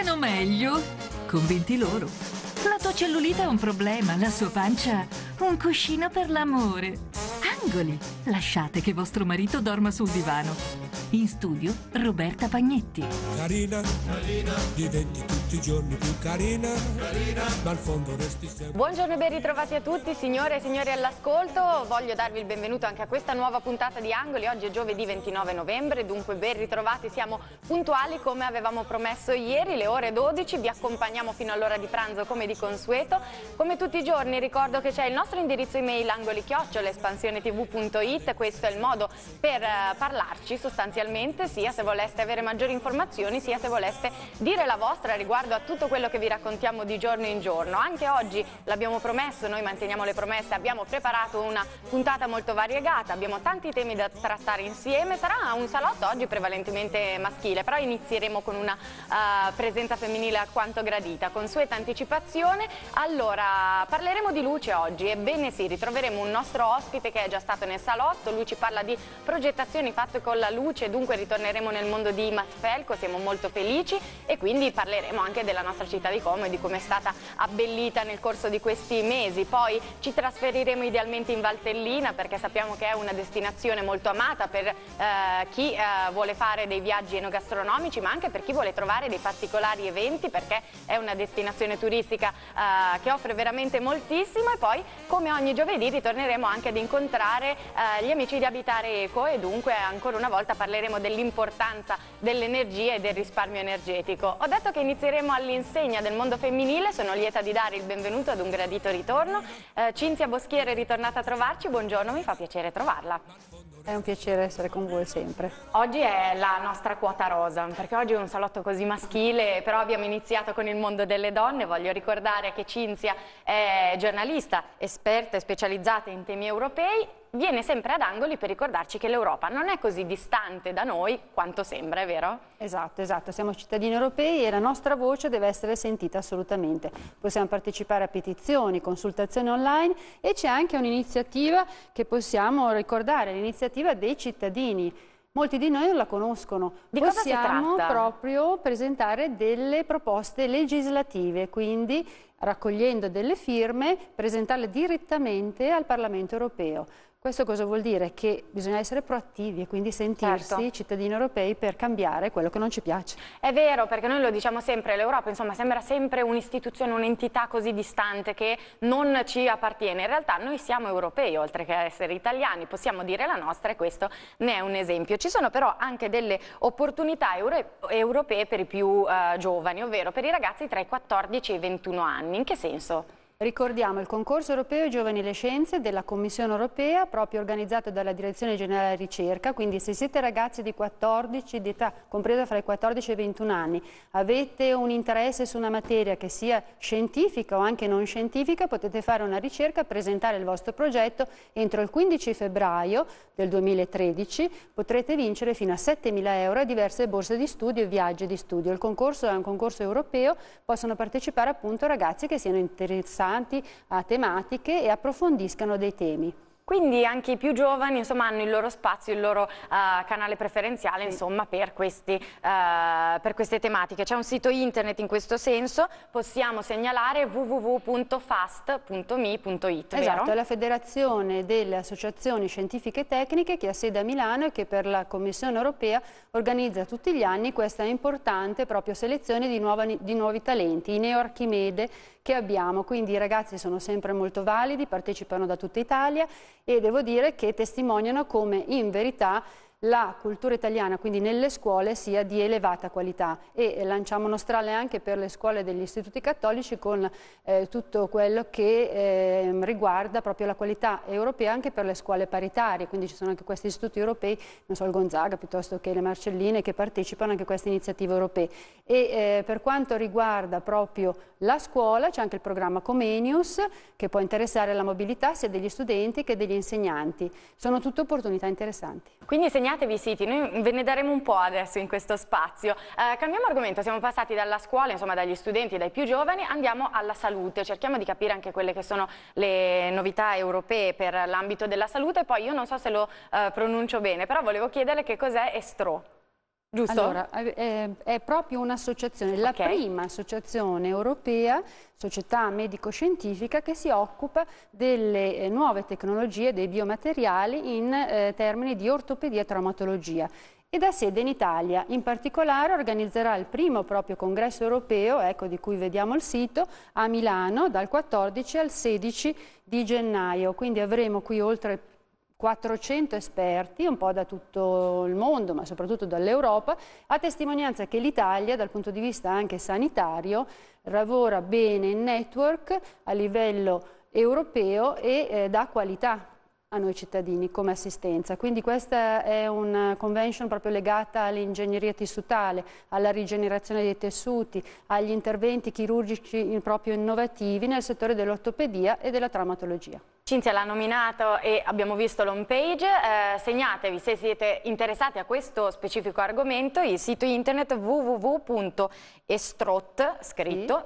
mangiano meglio. Convinti loro. La tua cellulite è un problema, la sua pancia un cuscino per l'amore angoli. Lasciate che vostro marito dorma sul divano. In studio Roberta Pagnetti. Carina, carina, diventi tutti i giorni più carina, carina, ma al fondo resti sempre. Buongiorno e ben ritrovati a tutti, signore e signori all'ascolto. Voglio darvi il benvenuto anche a questa nuova puntata di Angoli. Oggi è giovedì 29 novembre, dunque ben ritrovati. Siamo puntuali come avevamo promesso ieri, le ore 12. Vi accompagniamo fino all'ora di pranzo come di consueto. Come tutti i giorni ricordo che c'è il nostro indirizzo email angolichioccio, l'espansione tv tv.it, questo è il modo per eh, parlarci sostanzialmente, sia se voleste avere maggiori informazioni, sia se voleste dire la vostra riguardo a tutto quello che vi raccontiamo di giorno in giorno. Anche oggi l'abbiamo promesso, noi manteniamo le promesse, abbiamo preparato una puntata molto variegata, abbiamo tanti temi da trattare insieme, sarà un salotto oggi prevalentemente maschile, però inizieremo con una uh, presenza femminile alquanto gradita, consueta anticipazione. Allora, parleremo di luce oggi, ebbene sì, ritroveremo un nostro ospite che è già stato nel salotto, lui ci parla di progettazioni fatte con la luce, dunque ritorneremo nel mondo di Matt Felco, siamo molto felici e quindi parleremo anche della nostra città di Como e di come è stata abbellita nel corso di questi mesi. Poi ci trasferiremo idealmente in Valtellina perché sappiamo che è una destinazione molto amata per eh, chi eh, vuole fare dei viaggi enogastronomici ma anche per chi vuole trovare dei particolari eventi perché è una destinazione turistica eh, che offre veramente moltissimo e poi come ogni giovedì ritorneremo anche ad incontrare incoraggiare eh, gli amici di abitare eco e dunque ancora una volta parleremo dell'importanza dell'energia e del risparmio energetico. Ho detto che inizieremo all'insegna del mondo femminile, sono lieta di dare il benvenuto ad un gradito ritorno. Eh, Cinzia Boschiere è ritornata a trovarci, buongiorno, mi fa piacere trovarla. È un piacere essere con voi sempre. Oggi è la nostra quota rosa, perché oggi è un salotto così maschile, però abbiamo iniziato con il mondo delle donne. Voglio ricordare che Cinzia è giornalista, esperta e specializzata in temi europei viene sempre ad angoli per ricordarci che l'Europa non è così distante da noi quanto sembra, è vero? Esatto, esatto, siamo cittadini europei e la nostra voce deve essere sentita assolutamente. Possiamo partecipare a petizioni, consultazioni online e c'è anche un'iniziativa che possiamo ricordare, l'iniziativa dei cittadini. Molti di noi non la conoscono. Di Possiamo proprio presentare delle proposte legislative, quindi raccogliendo delle firme, presentarle direttamente al Parlamento europeo. Questo cosa vuol dire? Che bisogna essere proattivi e quindi sentirsi certo. cittadini europei per cambiare quello che non ci piace. È vero, perché noi lo diciamo sempre, l'Europa insomma sembra sempre un'istituzione, un'entità così distante che non ci appartiene. In realtà noi siamo europei, oltre che essere italiani, possiamo dire la nostra e questo ne è un esempio. Ci sono però anche delle opportunità euro europee per i più eh, giovani, ovvero per i ragazzi tra i 14 e i 21 anni. In che senso? Ricordiamo il concorso europeo Giovani le Scienze della Commissione europea, proprio organizzato dalla Direzione Generale Ricerca, quindi se siete ragazzi di 14, di età compresa fra i 14 e i 21 anni, avete un interesse su una materia che sia scientifica o anche non scientifica, potete fare una ricerca, presentare il vostro progetto entro il 15 febbraio del 2013, potrete vincere fino a 7.000 euro a diverse borse di studio e viaggi di studio. Il concorso è un concorso europeo, possono partecipare appunto ragazzi che siano interessati partecipanti a tematiche e approfondiscano dei temi. Quindi anche i più giovani insomma, hanno il loro spazio, il loro uh, canale preferenziale insomma, per, questi, uh, per, queste tematiche. C'è un sito internet in questo senso, possiamo segnalare www.fast.mi.it. Esatto, vero? è la federazione delle associazioni scientifiche e tecniche che ha sede a Milano e che per la Commissione europea organizza tutti gli anni questa importante proprio selezione di, nuova, di nuovi talenti, i Neo Archimede, che abbiamo. Quindi i ragazzi sono sempre molto validi, partecipano da tutta Italia e devo dire che testimoniano come in verità la cultura italiana, quindi nelle scuole, sia di elevata qualità e eh, lanciamo uno strale anche per le scuole degli istituti cattolici con eh, tutto quello che eh, riguarda proprio la qualità europea anche per le scuole paritarie, quindi ci sono anche questi istituti europei, non so il Gonzaga piuttosto che le Marcelline che partecipano anche a queste iniziative europee. E eh, per quanto riguarda proprio la scuola c'è anche il programma Comenius che può interessare la mobilità sia degli studenti che degli insegnanti. Sono tutte opportunità interessanti. Quindi, segnatevi i siti, noi ve ne daremo un po' adesso in questo spazio. Eh, cambiamo argomento, siamo passati dalla scuola, insomma dagli studenti, dai più giovani, andiamo alla salute, cerchiamo di capire anche quelle che sono le novità europee per l'ambito della salute, poi io non so se lo eh, pronuncio bene, però volevo chiederle che cos'è Estro. Giusto? Allora, è, ehm, è proprio un'associazione, la prima associazione europea, società medico-scientifica, che si occupa delle eh, nuove tecnologie dei biomateriali in eh, termini di ortopedia e traumatologia ed ha sede in Italia. In particolare organizzerà il primo proprio congresso europeo, ecco di cui vediamo il sito, a Milano dal 14 al 16 di gennaio. Quindi avremo qui oltre 400 esperti un po' da tutto il mondo, ma soprattutto dall'Europa, a testimonianza che l'Italia, dal punto di vista anche sanitario, lavora bene in network a livello europeo e eh, dà qualità a noi cittadini come assistenza. Quindi questa è una convention proprio legata all'ingegneria tessutale, alla rigenerazione dei tessuti, agli interventi chirurgici proprio innovativi nel settore dell'ortopedia e della traumatologia. Cinzia l'ha nominato e abbiamo visto l'home page, eh, segnatevi se siete interessati a questo specifico argomento il sito internet www.estrot,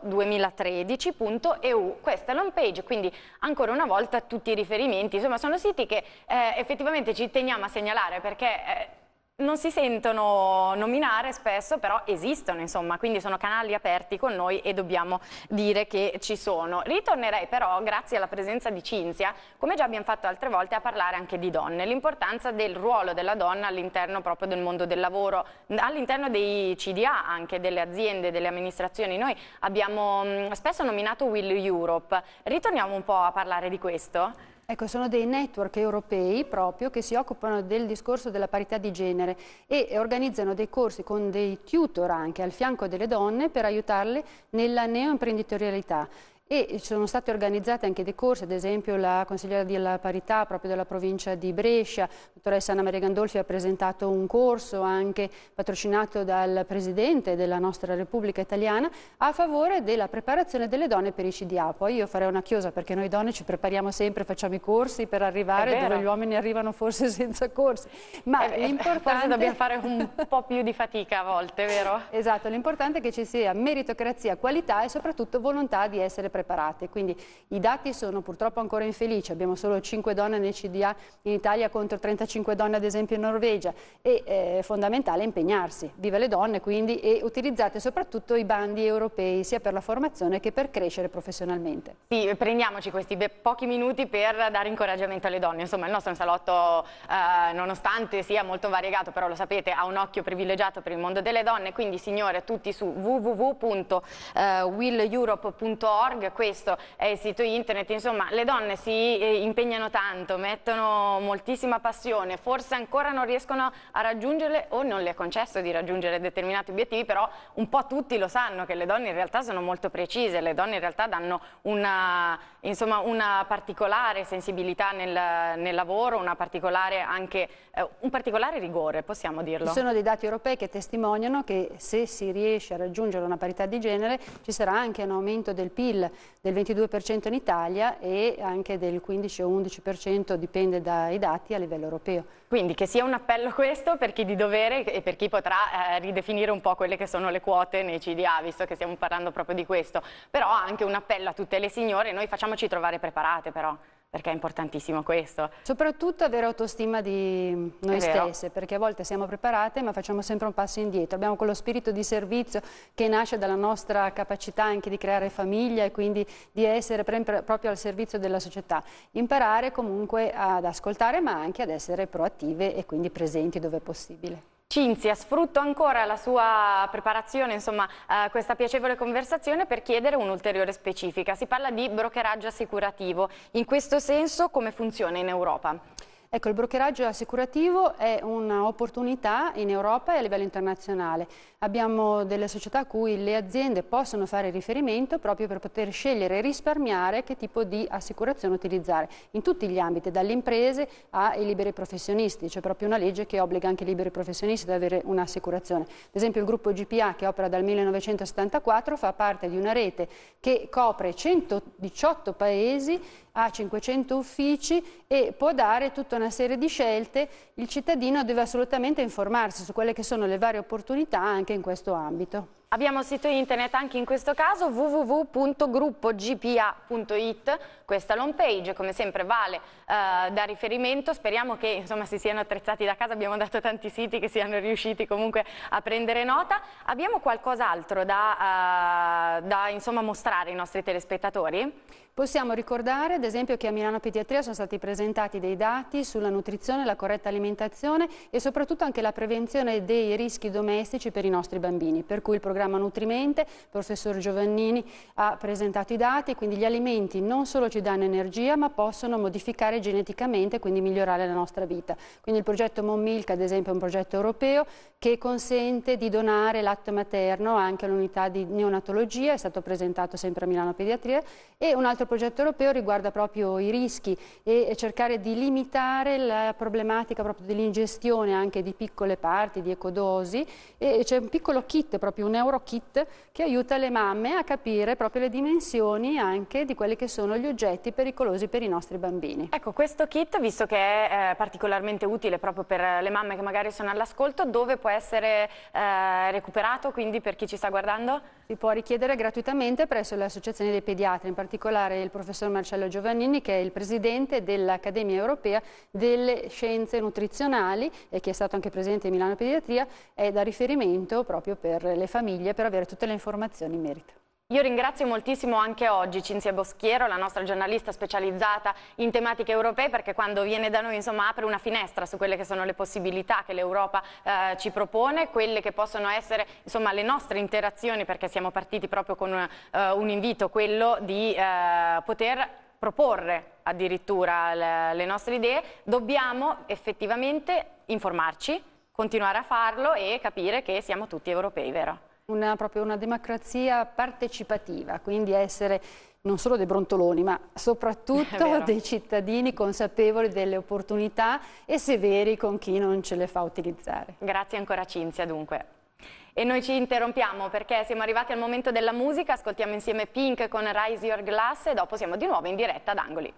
2013.eu, questa è l'home page, quindi ancora una volta tutti i riferimenti, insomma sono siti siti che eh, effettivamente ci teniamo a segnalare perché... Eh, non si sentono nominare spesso, però esistono, insomma, quindi sono canali aperti con noi e dobbiamo dire che ci sono. Ritornerei però, grazie alla presenza di Cinzia, come già abbiamo fatto altre volte, a parlare anche di donne, l'importanza del ruolo della donna all'interno proprio del mondo del lavoro, all'interno dei CDA anche, delle aziende, delle amministrazioni. Noi abbiamo mm, spesso nominato Will Europe, ritorniamo un po' a parlare di questo? Ecco, sono dei network europei proprio che si occupano del discorso della parità di genere e organizzano dei corsi con dei tutor anche al fianco delle donne per aiutarle nella neoimprenditorialità e sono state organizzate anche dei corsi, ad esempio la consigliera della parità proprio della provincia di Brescia, la dottoressa Anna Maria Gandolfi ha presentato un corso anche patrocinato dal Presidente della nostra Repubblica Italiana a favore della preparazione delle donne per i CDA. Poi io farei una chiosa perché noi donne ci prepariamo sempre, facciamo i corsi per arrivare dove gli uomini arrivano forse senza corsi. Ma eh, eh, l'importante... dobbiamo fare un po' più di fatica a volte, vero? Esatto, l'importante è che ci sia meritocrazia, qualità e soprattutto volontà di essere preparate. Quindi i dati sono purtroppo ancora infelici, abbiamo solo 5 donne nel CDA in Italia contro 35 donne ad esempio in Norvegia e eh, è fondamentale impegnarsi, viva le donne quindi e utilizzate soprattutto i bandi europei sia per la formazione che per crescere professionalmente. Sì, prendiamoci questi pochi minuti per dare incoraggiamento alle donne, insomma il nostro salotto eh, nonostante sia molto variegato però lo sapete ha un occhio privilegiato per il mondo delle donne, quindi signore tutti su www.willeurope.org questo è eh, il sito internet, insomma le donne si eh, impegnano tanto, mettono moltissima passione, forse ancora non riescono a raggiungerle o non le è concesso di raggiungere determinati obiettivi, però un po' tutti lo sanno che le donne in realtà sono molto precise, le donne in realtà danno una, insomma, una particolare sensibilità nel, nel lavoro, particolare anche, eh, un particolare rigore, possiamo dirlo. Ci sono dei dati europei che testimoniano che se si riesce a raggiungere una parità di genere ci sarà anche un aumento del PIL del 22% in Italia e anche del 15 o 11% dipende dai dati a livello europeo. Quindi che sia un appello questo per chi di dovere e per chi potrà eh, ridefinire un po' quelle che sono le quote nei CDA, visto che stiamo parlando proprio di questo, però anche un appello a tutte le signore, noi facciamoci trovare preparate però perché è importantissimo questo. Soprattutto avere autostima di noi stesse, perché a volte siamo preparate ma facciamo sempre un passo indietro. Abbiamo quello spirito di servizio che nasce dalla nostra capacità anche di creare famiglia e quindi di essere proprio al servizio della società. Imparare comunque ad ascoltare ma anche ad essere proattive e quindi presenti dove è possibile. Cinzia, sfrutto ancora la sua preparazione, insomma, eh, questa piacevole conversazione per chiedere un'ulteriore specifica. Si parla di brokeraggio assicurativo. In questo senso come funziona in Europa? Ecco, il brokeraggio assicurativo è un'opportunità in Europa e a livello internazionale. Abbiamo delle società a cui le aziende possono fare riferimento proprio per poter scegliere e risparmiare che tipo di assicurazione utilizzare in tutti gli ambiti, dalle imprese ai liberi professionisti. C'è proprio una legge che obbliga anche i liberi professionisti ad avere un'assicurazione. Ad esempio il gruppo GPA che opera dal 1974 fa parte di una rete che copre 118 paesi, ha 500 uffici e può dare tutta una una serie di scelte, il cittadino deve assolutamente informarsi su quelle che sono le varie opportunità anche in questo ambito. Abbiamo sito internet anche in questo caso www.gruppogpa.it, questa l'home page come sempre vale eh, da riferimento, speriamo che insomma, si siano attrezzati da casa, abbiamo dato tanti siti che siano riusciti comunque a prendere nota. Abbiamo qualcos'altro da, eh, da insomma, mostrare ai nostri telespettatori? Possiamo ricordare ad esempio che a Milano Pediatria sono stati presentati dei dati sulla nutrizione, la corretta alimentazione e soprattutto anche la prevenzione dei rischi domestici per i nostri bambini, per cui il programma Nutrimente, il professor Giovannini ha presentato i dati, quindi gli alimenti non solo ci danno energia ma possono modificare geneticamente e quindi migliorare la nostra vita. Quindi il progetto Monmilk ad esempio è un progetto europeo che consente di donare latte materno anche all'unità di neonatologia, è stato presentato sempre a Milano Pediatria e un altro altro progetto europeo riguarda proprio i rischi e cercare di limitare la problematica dell'ingestione anche di piccole parti, di ecodosi e c'è un piccolo kit, proprio un euro kit che aiuta le mamme a capire proprio le dimensioni anche di quelli che sono gli oggetti pericolosi per i nostri bambini. Ecco, questo kit, visto che è eh, particolarmente utile proprio per le mamme che magari sono all'ascolto, dove può essere eh, recuperato quindi per chi ci sta guardando? Si può richiedere gratuitamente presso l'Associazione dei Pediatri, in particolare il professor Marcello Giovannini che è il presidente dell'Accademia Europea delle Scienze Nutrizionali e che è stato anche presidente di Milano Pediatria, è da riferimento proprio per le famiglie per avere tutte le informazioni in merito. Io ringrazio moltissimo anche oggi Cinzia Boschiero, la nostra giornalista specializzata in tematiche europee, perché quando viene da noi insomma, apre una finestra su quelle che sono le possibilità che l'Europa eh, ci propone, quelle che possono essere insomma, le nostre interazioni, perché siamo partiti proprio con una, eh, un invito, quello di uh, poter proporre addirittura le, le nostre idee, dobbiamo effettivamente informarci, continuare a farlo e capire che siamo tutti europei, vero? Una, proprio una democrazia partecipativa, quindi essere non solo dei brontoloni, ma soprattutto dei cittadini consapevoli delle opportunità e severi con chi non ce le fa utilizzare. Grazie ancora Cinzia dunque. E noi ci interrompiamo perché siamo arrivati al momento della musica, ascoltiamo insieme Pink con Rise Your Glass e dopo siamo di nuovo in diretta ad Angoli.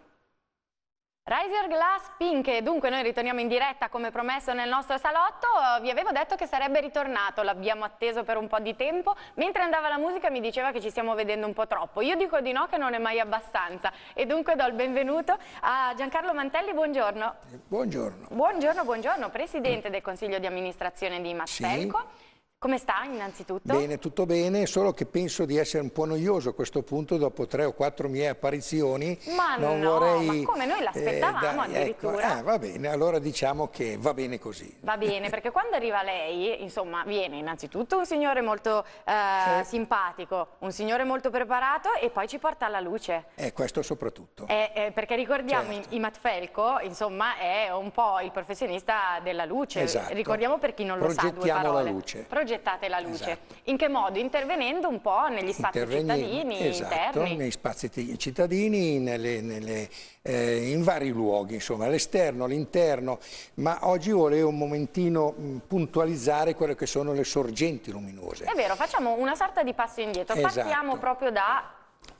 Riser Glass Pink, dunque noi ritorniamo in diretta come promesso nel nostro salotto, vi avevo detto che sarebbe ritornato, l'abbiamo atteso per un po' di tempo, mentre andava la musica mi diceva che ci stiamo vedendo un po' troppo, io dico di no che non è mai abbastanza e dunque do il benvenuto a Giancarlo Mantelli, buongiorno. Buongiorno. Buongiorno, buongiorno, Presidente del Consiglio di Amministrazione di Mattelco. Sì come sta innanzitutto? Bene, tutto bene, solo che penso di essere un po' noioso a questo punto dopo tre o quattro mie apparizioni. Ma non no, vorrei, ma come noi eh, l'aspettavamo ecco, eh, addirittura. Ecco, ah, va bene, allora diciamo che va bene così. Va bene, perché quando arriva lei, insomma, viene innanzitutto un signore molto eh, eh. simpatico, un signore molto preparato e poi ci porta alla luce. Eh, questo soprattutto. Eh, eh, perché ricordiamo, certo. I Matfelco, insomma, è un po' il professionista della luce. Esatto. Ricordiamo per chi non lo sa due parole. la luce. Progettiamo progettate la luce. Esatto. In che modo? Intervenendo un po' negli spazi cittadini esatto, interni. nei spazi cittadini, nelle, nelle, eh, in vari luoghi, insomma, all'esterno, all'interno, ma oggi volevo un momentino mm, puntualizzare quelle che sono le sorgenti luminose. È vero, facciamo una sorta di passo indietro, esatto. partiamo proprio da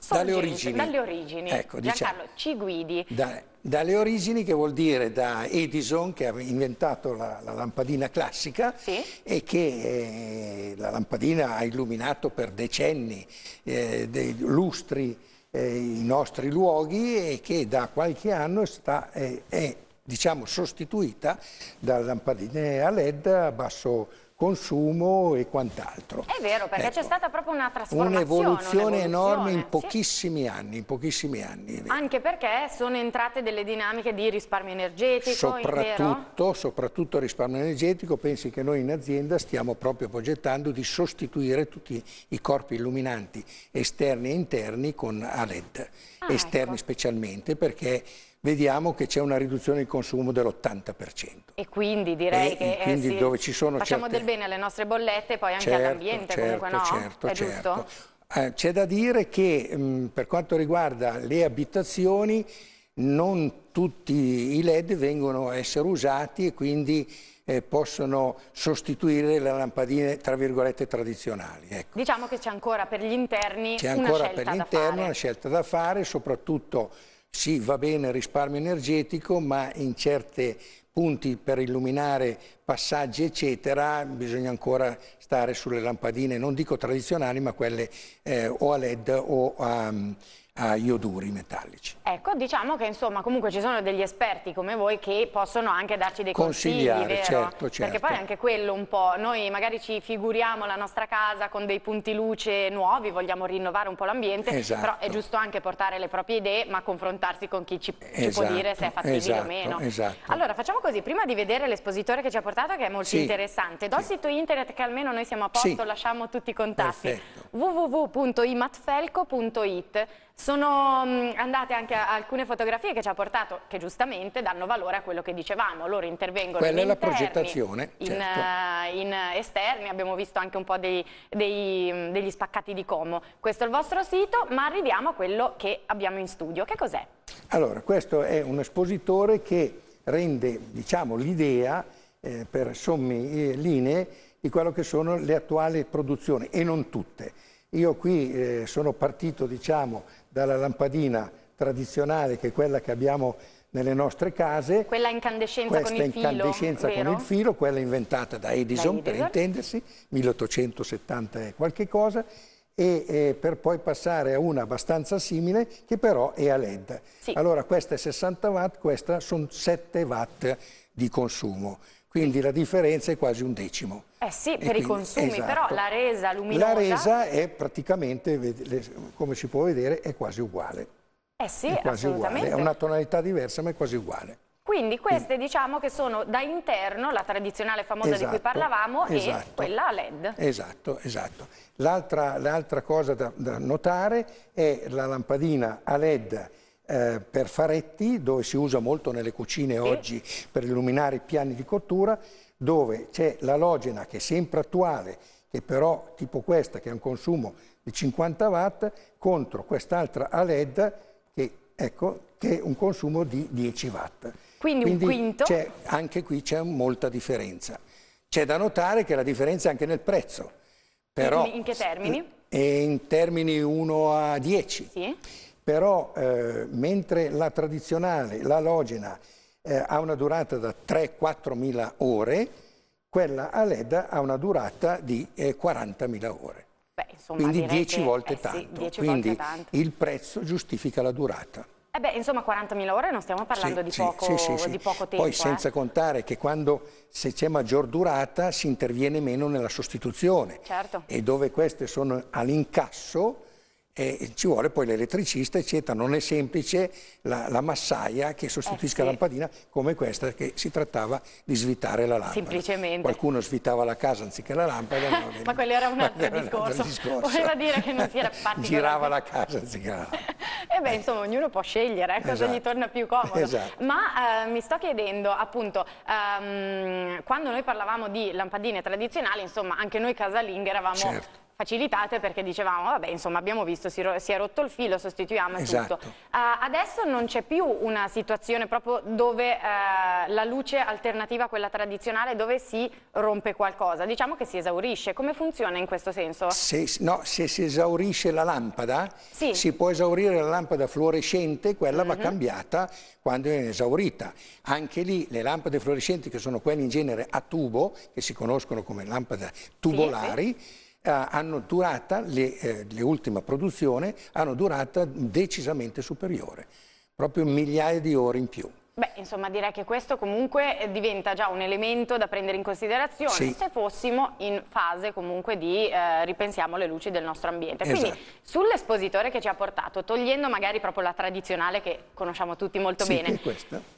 dalle origini. dalle origini. Ecco, Giancarlo, diciamo, ci guidi. Da, dalle origini che vuol dire da Edison che ha inventato la, la lampadina classica sì. e che eh, la lampadina ha illuminato per decenni eh, dei lustri eh, i nostri luoghi e che da qualche anno sta, eh, è diciamo, sostituita da lampadine a led a basso consumo e quant'altro. È vero, perché ecco, c'è stata proprio una trasformazione. Un'evoluzione enorme in pochissimi, sì. anni, in pochissimi anni, Anche perché sono entrate delle dinamiche di risparmio energetico, soprattutto, soprattutto risparmio energetico, pensi che noi in azienda stiamo proprio progettando di sostituire tutti i corpi illuminanti esterni e interni con a LED, ah, esterni ecco. specialmente perché vediamo che c'è una riduzione di consumo dell'80%. E quindi direi e, eh, che eh, quindi eh, dove ci sono facciamo certe... del bene alle nostre bollette e poi anche certo, all'ambiente certo, comunque, no? Certo, È certo. Eh, c'è da dire che mh, mm, per quanto riguarda le abitazioni non tutti i led vengono a essere usati e quindi eh, possono sostituire le lampadine tra virgolette tradizionali. Ecco. Diciamo che c'è ancora per gli interni c'è ancora per l'interno una scelta da fare, soprattutto sì, va bene il risparmio energetico, ma in certi punti per illuminare passaggi eccetera bisogna ancora stare sulle lampadine, non dico tradizionali, ma quelle eh, o a LED o a... Um, a ioduri metallici. Ecco, diciamo che insomma comunque ci sono degli esperti come voi che possono anche darci dei consigli, vero? Certo, certo. Perché poi certo. anche quello un po', noi magari ci figuriamo la nostra casa con dei punti luce nuovi, vogliamo rinnovare un po' l'ambiente, esatto. però è giusto anche portare le proprie idee ma confrontarsi con chi ci, esatto, ci può esatto, dire se è fattibile esatto, o meno. Esatto. Allora facciamo così, prima di vedere l'espositore che ci ha portato che è molto sì, interessante, do sì. sito internet che almeno noi siamo a posto, sì. lasciamo tutti i contatti, www.imatfelco.it sono mm, andate anche alcune fotografie che ci ha portato, che giustamente danno valore a quello che dicevamo, loro intervengono Quella in è la progettazione, in, certo. Eh, in, esterni, abbiamo visto anche un po' dei, dei, mm, degli spaccati di Como. Questo è il vostro sito, ma arriviamo a quello che abbiamo in studio. Che cos'è? Allora, questo è un espositore che rende diciamo, l'idea eh, per somme eh, linee di quello che sono le attuali produzioni e non tutte. Io qui eh, sono partito diciamo, dalla lampadina tradizionale che è quella che abbiamo nelle nostre case. Quella incandescenza con il filo. incandescenza vero? con il filo, quella inventata da Edison, da Edison. per intendersi, 1870 e qualche cosa, e eh, per poi passare a una abbastanza simile che però è a LED. Sì. Allora questa è 60 watt, questa sono 7 watt di consumo, quindi la differenza è quasi un decimo. Eh sì, per quindi, i consumi, esatto. però la resa luminosa... La resa è praticamente, come si può vedere, è quasi uguale. Eh sì, è quasi uguale. È una tonalità diversa, ma è quasi uguale. Quindi queste quindi. diciamo che sono da interno, la tradizionale famosa esatto, di cui esatto, parlavamo, esatto. e quella a LED. Esatto, esatto. L'altra cosa da, da, notare è la lampadina a LED eh, per faretti, dove si usa molto nelle cucine sì. oggi per illuminare i piani di cottura, dove c'è l'alogena che è sempre attuale, che però tipo questa che ha un consumo di 50 watt, contro quest'altra a LED che, ecco, che, è un consumo di 10 watt. Quindi, Quindi un quinto. Anche qui c'è molta differenza. C'è da notare che la differenza è anche nel prezzo. Però, in che termini? in termini 1 a 10. Sì. Però eh, mentre la tradizionale, l'alogena, eh, ha una durata da 3-4 mila ore, quella a LED ha una durata di eh, 40 mila ore. Beh, insomma, Quindi 10 volte eh, tanto. Sì, dieci Quindi volte tanto. il prezzo giustifica la durata. Eh beh, insomma 40.000 ore non stiamo parlando sì, di, sì, poco, sì, di, poco, tempo. Poi eh. senza contare che quando se c'è maggior durata si interviene meno nella sostituzione certo. e dove queste sono all'incasso e ci vuole poi l'elettricista, eccetera. Non è semplice la, la massaia che sostituisca eh, sì. la lampadina come questa che si trattava di svitare la lampada. Semplicemente. Qualcuno svitava la casa anziché la lampada. No, ma quello era un altro, era discorso. Un altro discorso. Voleva dire che non si era fatto. Girava la casa anziché la lampada. e eh beh, insomma, ognuno può scegliere eh, cosa esatto. gli torna più comodo. Esatto. Ma eh, mi sto chiedendo, appunto, ehm, quando noi parlavamo di lampadine tradizionali, insomma, anche noi casalinghe eravamo certo facilitate perché dicevamo, vabbè, insomma, abbiamo visto, si, si è rotto il filo, sostituiamo esatto. tutto. Uh, eh, adesso non c'è più una situazione proprio dove uh, la luce alternativa a quella tradizionale, dove si rompe qualcosa, diciamo che si esaurisce. Come funziona in questo senso? Se, no, se si esaurisce la lampada, sì. si può esaurire la lampada fluorescente, quella mm -hmm. va mhm. cambiata quando è esaurita. Anche lì le lampade fluorescenti, che sono quelle in genere a tubo, che si conoscono come lampade tubolari, sì, sì eh, hanno durata, le, eh, le ultima produzione, hanno durata decisamente superiore, proprio migliaia di ore in più. Beh, insomma, direi che questo comunque eh, diventa già un elemento da prendere in considerazione sì. se fossimo in fase comunque di eh, ripensiamo le luci del nostro ambiente. Esatto. Quindi sull'espositore che ci ha portato, togliendo magari proprio la tradizionale che conosciamo tutti molto sì, bene,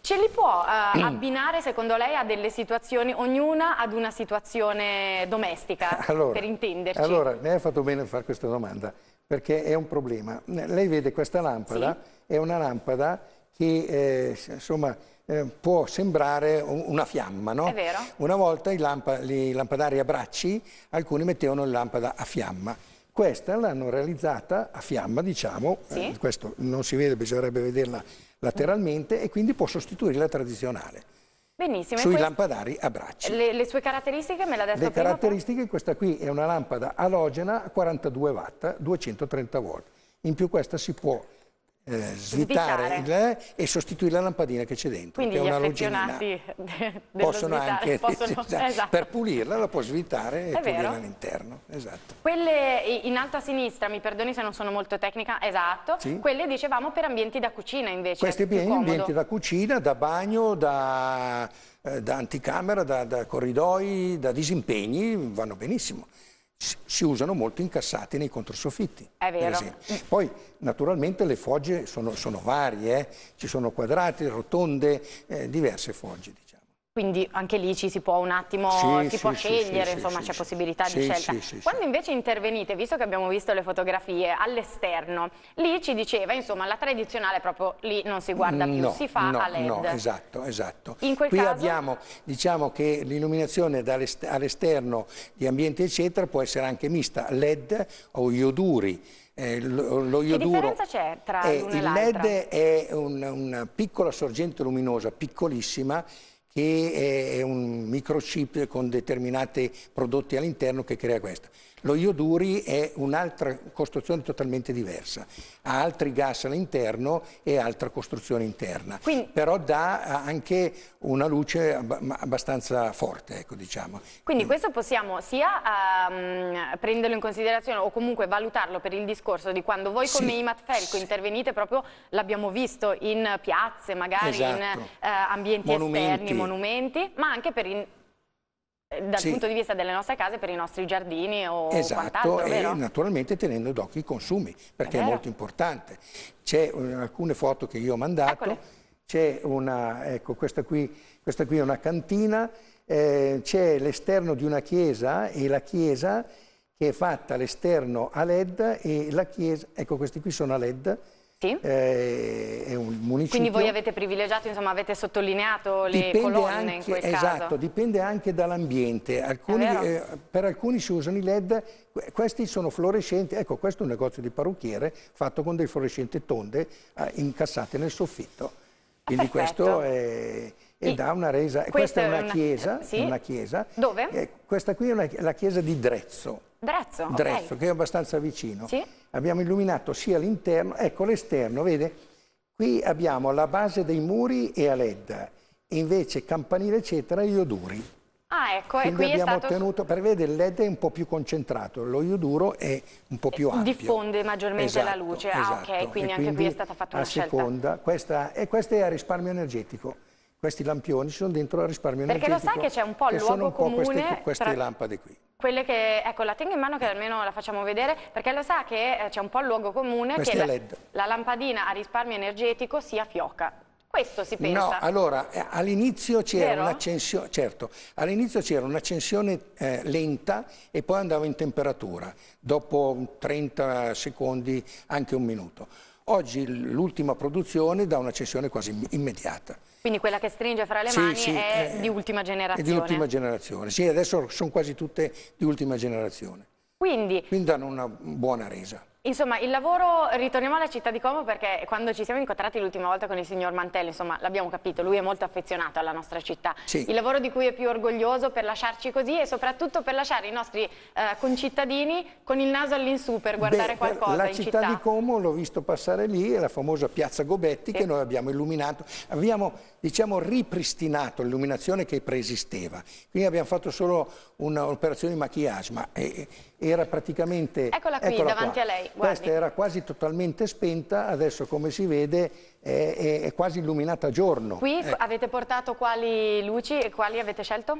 ce li può eh, abbinare secondo lei a delle situazioni, ognuna ad una situazione domestica, allora, per intenderci? Allora, lei ha fatto bene a fare questa domanda, perché è un problema. Lei vede questa lampada, sì. è una lampada che eh, insomma, eh, può sembrare una fiamma. No? È vero. Una volta i, lamp i, lampadari a bracci, alcuni mettevano la lampada a fiamma. Questa l'hanno realizzata a fiamma, diciamo, eh, sì. eh, questo non si vede, bisognerebbe vederla lateralmente, e quindi può sostituire la tradizionale. Benissimo. Sui lampadari a bracci. Le, le, sue caratteristiche me l'ha detto le prima? Le caratteristiche, questa qui è una lampada alogena a 42 watt, 230 volt. In più questa si può eh, svitare, svitare. Il, eh, e sostituire la lampadina che c'è dentro, Quindi che è una roginina. De, possono svitare, anche possono, esatto. esatto. per pulirla la può svitare e è pulirla all'interno. Esatto. Quelle in alto a sinistra, mi perdoni se non sono molto tecnica, esatto, sì. quelle dicevamo per ambienti da cucina invece. Questi ambienti da cucina, da bagno, da, eh, da anticamera, da, da corridoi, da disimpegni, vanno benissimo si usano molto incassati nei controsoffitti. È vero. Poi naturalmente le fogge sono, sono varie, eh? ci sono quadrate, rotonde, eh, diverse fogge. Diciamo. Quindi anche lì ci si può un attimo, sì, si sì, può sì, scegliere, insomma c'è possibilità di scelta. Sì, sì, Quando invece intervenite, visto che abbiamo visto le fotografie all'esterno, lì ci diceva, insomma, la tradizionale proprio lì non si guarda più, no, si fa no, a LED. No, esatto, esatto. In quel Qui caso... abbiamo, diciamo che l'illuminazione all'esterno di ambiente eccetera può essere anche mista, LED o ioduri. Eh, lo, lo ioduro, che differenza c'è tra eh, l'una e l'altra? Il LED è un, una piccola sorgente luminosa, piccolissima, che è un microchip con determinati prodotti all'interno che crea questo. Lo ioduri è un'altra costruzione totalmente diversa, ha altri gas all'interno e altra costruzione interna, Quindi, però dà eh, anche una luce abbastanza forte. Ecco, diciamo. Quindi questo possiamo sia um, prenderlo in considerazione o comunque valutarlo per il discorso di quando voi come sì, IMAT Felco sì. intervenite proprio, l'abbiamo visto in piazze, magari esatto. in uh, eh, ambienti monumenti. esterni, monumenti, ma anche per... In, eh, dal sì. punto di vista delle nostre case per i nostri giardini o esatto, e vero? naturalmente tenendo d'occhio i consumi perché è, è molto importante c'è alcune foto che io ho mandato c'è una ecco questa qui, questa qui è una cantina eh, c'è l'esterno di una chiesa e la chiesa che è fatta all'esterno a led e la chiesa ecco questi qui sono a led sì. Eh, è un municipio. Quindi voi avete privilegiato, insomma, avete sottolineato le dipende colonne anche, in quel esatto, Esatto, dipende anche dall'ambiente. Eh, per alcuni si usano i LED, questi sono fluorescenti. Ecco, questo è un negozio di parrucchiere fatto con dei fluorescenti tonde eh, incassate nel soffitto. Quindi ah, questo è e dà una resa. Questa, questa è una, una chiesa, sì? una chiesa. Dove? questa qui è una, la chiesa di Drezzo. Drezzo, Drezzo okay. che è abbastanza vicino. Sì? Abbiamo illuminato sia l'interno, ecco l'esterno, vede? Qui abbiamo la base dei muri e a LED, invece campanile eccetera e ioduri. Ah, ecco, Quindi e qui abbiamo è stato... ottenuto, per vedere il LED è un po' più concentrato, lo ioduro è un po' più ampio. Diffonde maggiormente esatto, la luce, esatto. ah ok, quindi, esatto. quindi anche qui è stata fatta una scelta. Seconda, questa, e questo è a risparmio energetico questi lampioni sono dentro al risparmio Perché energetico. Perché lo sai che c'è un po' il luogo un po comune queste, queste lampade qui quelle che, ecco la tengo in mano che almeno la facciamo vedere perché lo sa che eh, c'è un po' il luogo comune Questa che la, la, lampadina a risparmio energetico sia fioca. Questo si pensa? No, allora eh, all'inizio c'era un'accensione, certo, all'inizio c'era un'accensione eh, lenta e poi andava in temperatura, dopo 30 secondi anche un minuto. Oggi l'ultima produzione dà una cessione quasi immediata. Quindi quella che stringe fra le sì, mani sì, è, eh, è di ultima generazione. È di ultima generazione, sì, adesso sono quasi tutte di ultima generazione. Quindi, Quindi danno una buona resa. Insomma, il lavoro, ritorniamo alla città di Como perché quando ci siamo incontrati l'ultima volta con il signor Mantello, insomma, l'abbiamo capito, lui è molto affezionato alla nostra città. Sì. Il lavoro di cui è più orgoglioso per lasciarci così e soprattutto per lasciare i nostri eh, concittadini con il naso all'insù per guardare Beh, qualcosa la città, città. di Como l'ho visto passare lì, è la famosa piazza Gobetti sì. che noi abbiamo illuminato, abbiamo diciamo, ripristinato l'illuminazione che preesisteva, quindi abbiamo fatto solo un'operazione di maquillage, ma... Eh, era praticamente... Eccola qui, eccola davanti qua. a lei. Guardi. Questa era quasi totalmente spenta, adesso come si vede è, è, è quasi illuminata a giorno. Qui eh. avete portato quali luci e quali avete scelto?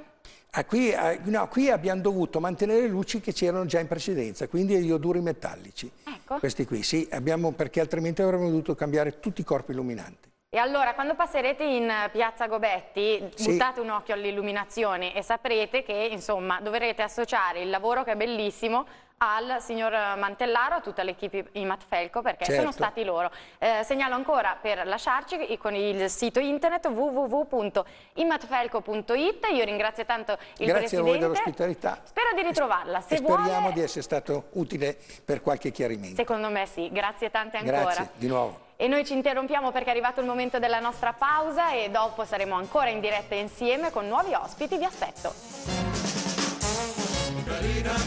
Ah, qui, ah, no, qui, abbiamo dovuto mantenere le luci che c'erano già in precedenza, quindi gli odori metallici. Ecco. Questi qui, sì, abbiamo, perché altrimenti avremmo dovuto cambiare tutti i corpi illuminanti. E allora quando passerete in eh, Piazza Gobetti sì. buttate un occhio all'illuminazione e saprete che insomma dovrete associare il lavoro che è bellissimo al signor Mantellaro, a tutta l'equipe IMATFELCO perché certo. sono stati loro. Eh, segnalo ancora per lasciarci con il sito internet www.imatfelco.it. Io ringrazio tanto il Grazie Presidente. Grazie a voi dell'ospitalità. Spero di ritrovarla. Se speriamo vuole... di essere stato utile per qualche chiarimento. Secondo me sì. Grazie tante ancora. Grazie, di nuovo. E noi ci interrompiamo perché è arrivato il momento della nostra pausa e dopo saremo ancora in diretta insieme con nuovi ospiti. Vi aspetto